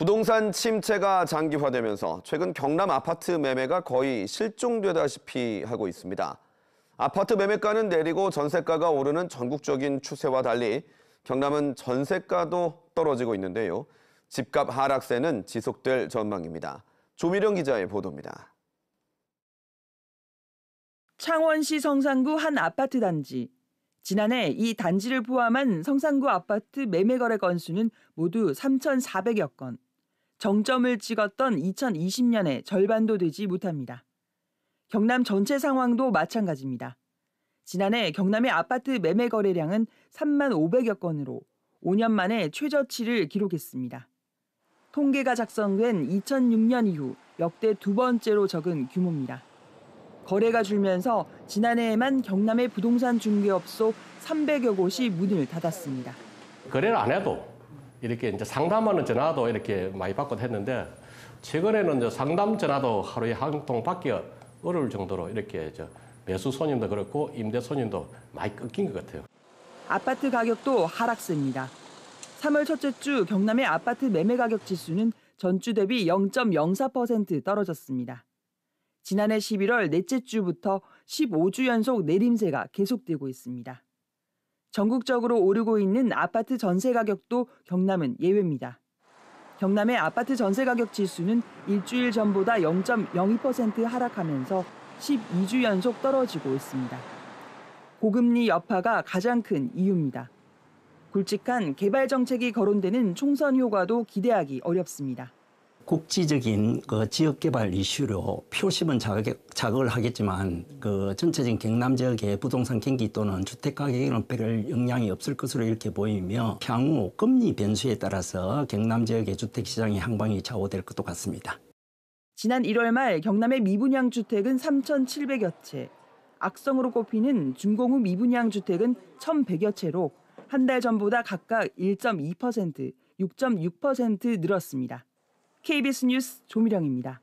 부동산 침체가 장기화되면서 최근 경남 아파트 매매가 거의 실종되다시피 하고 있습니다. 아파트 매매가는 내리고 전세가가 오르는 전국적인 추세와 달리 경남은 전세가도 떨어지고 있는데요. 집값 하락세는 지속될 전망입니다. 조미령 기자의 보도입니다. 창원시 성산구 한 아파트 단지. 지난해 이 단지를 포함한 성산구 아파트 매매 거래 건수는 모두 3,400여 건. 정점을 찍었던 2 0 2 0년에 절반도 되지 못합니다. 경남 전체 상황도 마찬가지입니다. 지난해 경남의 아파트 매매 거래량은 3만 500여 건으로 5년 만에 최저치를 기록했습니다. 통계가 작성된 2006년 이후 역대 두 번째로 적은 규모입니다. 거래가 줄면서 지난해에만 경남의 부동산 중개업소 300여 곳이 문을 닫았습니다. 거래를 안 해도 이렇게 이제 상담하는 전화도 이렇게 많이 받곤 했는데 최근에는 이제 상담 전화도 하루에 한통 받기 어려울 정도로 이렇게 저 매수 손님도 그렇고 임대 손님도 많이 끊긴 것 같아요. 아파트 가격도 하락세입니다. 3월 첫째 주 경남의 아파트 매매 가격 지수는 전주 대비 0.04% 떨어졌습니다. 지난해 11월 넷째 주부터 15주 연속 내림세가 계속되고 있습니다. 전국적으로 오르고 있는 아파트 전세 가격도 경남은 예외입니다. 경남의 아파트 전세 가격 지수는 일주일 전보다 0.02% 하락하면서 12주 연속 떨어지고 있습니다. 고금리 여파가 가장 큰 이유입니다. 굵직한 개발 정책이 거론되는 총선 효과도 기대하기 어렵습니다. 국지적인 그 지역 개발 이슈로 표심은 자극, 자극을 하겠지만 그 전체적인 경남 지역의 부동산 경기 또는 주택 가격에는 별 영향이 없을 것으로 이렇게 보이며 향후 금리 변수에 따라서 경남 지역의 주택 시장의 향방이 좌우될 것도 같습니다. 지난 1월 말 경남의 미분양 주택은 3,700여 채, 악성으로 꼽히는 준공 후 미분양 주택은 1,100여 채로 한 달 전보다 각각 1.2%, 6.6% 늘었습니다. KBS 뉴스 조미령입니다.